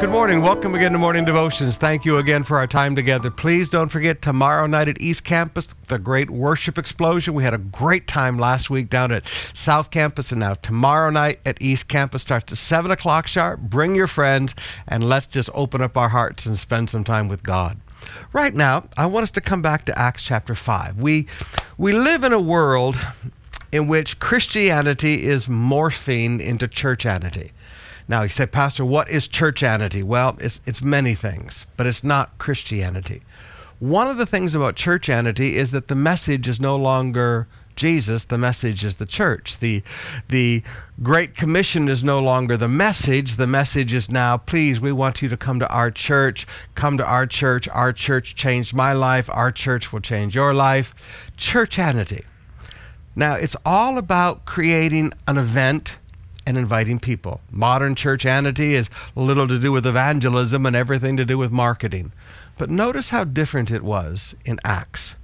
Good morning. Welcome again to Morning Devotions. Thank you again for our time together. Please don't forget tomorrow night at East Campus, the great worship explosion. We had a great time last week down at South Campus, and now tomorrow night at East Campus starts at 7 o'clock sharp. Bring your friends, and let's just open up our hearts and spend some time with God. Right now, I want us to come back to Acts chapter 5. We, we live in a world in which Christianity is morphing into churchanity. Now, you say, Pastor, what is churchanity? Well, it's, it's many things, but it's not Christianity. One of the things about churchanity is that the message is no longer Jesus, the message is the church. The, the Great Commission is no longer the message. The message is now, please, we want you to come to our church. Come to our church. Our church changed my life. Our church will change your life. Churchanity. Now, it's all about creating an event and inviting people. Modern churchanity is little to do with evangelism and everything to do with marketing. But notice how different it was in Acts.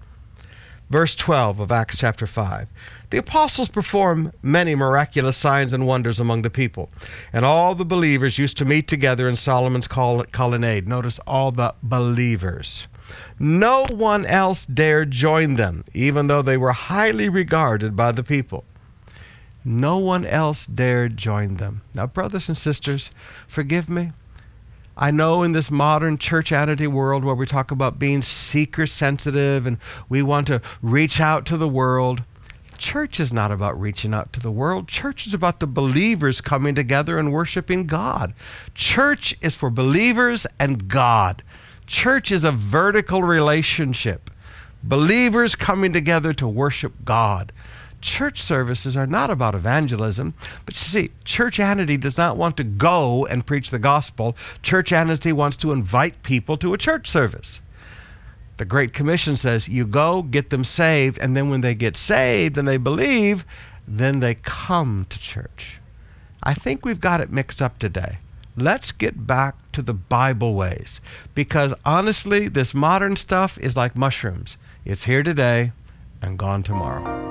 Verse 12 of Acts chapter 5. The apostles perform many miraculous signs and wonders among the people, and all the believers used to meet together in Solomon's colonnade. Notice all the believers. No one else dared join them, even though they were highly regarded by the people. No one else dared join them. Now, brothers and sisters, forgive me. I know in this modern church churchianity world where we talk about being seeker sensitive and we want to reach out to the world, church is not about reaching out to the world. Church is about the believers coming together and worshiping God. Church is for believers and God. Church is a vertical relationship. Believers coming together to worship God church services are not about evangelism. But you see, churchanity does not want to go and preach the gospel. Churchanity wants to invite people to a church service. The Great Commission says you go, get them saved, and then when they get saved and they believe, then they come to church. I think we've got it mixed up today. Let's get back to the Bible ways because honestly, this modern stuff is like mushrooms. It's here today and gone tomorrow.